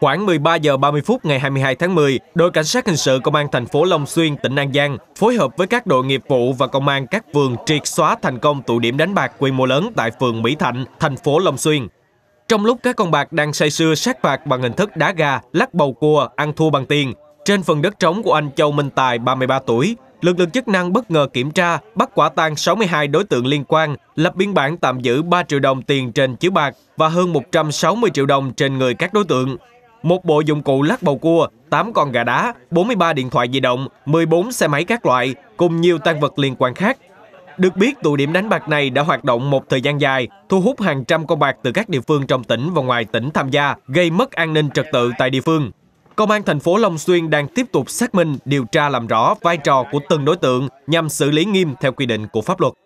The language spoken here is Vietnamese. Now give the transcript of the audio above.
Khoảng 13 giờ 30 phút ngày 22 tháng 10, đội cảnh sát hình sự công an thành phố Long Xuyên, tỉnh An Giang phối hợp với các đội nghiệp vụ và công an các vườn triệt xóa thành công tụ điểm đánh bạc quy mô lớn tại phường Mỹ Thạnh, thành phố Long Xuyên. Trong lúc các con bạc đang say sưa sát phạt bằng hình thức đá gà, lắc bầu cua, ăn thua bằng tiền, trên phần đất trống của anh Châu Minh Tài, 33 tuổi, lực lượng chức năng bất ngờ kiểm tra, bắt quả tang 62 đối tượng liên quan, lập biên bản tạm giữ 3 triệu đồng tiền trên chiếu bạc và hơn 160 triệu đồng trên người các đối tượng một bộ dụng cụ lắc bầu cua, 8 con gà đá, 43 điện thoại di động, 14 xe máy các loại, cùng nhiều tăng vật liên quan khác. Được biết, tụ điểm đánh bạc này đã hoạt động một thời gian dài, thu hút hàng trăm con bạc từ các địa phương trong tỉnh và ngoài tỉnh tham gia, gây mất an ninh trật tự tại địa phương. Công an thành phố Long Xuyên đang tiếp tục xác minh, điều tra làm rõ vai trò của từng đối tượng nhằm xử lý nghiêm theo quy định của pháp luật.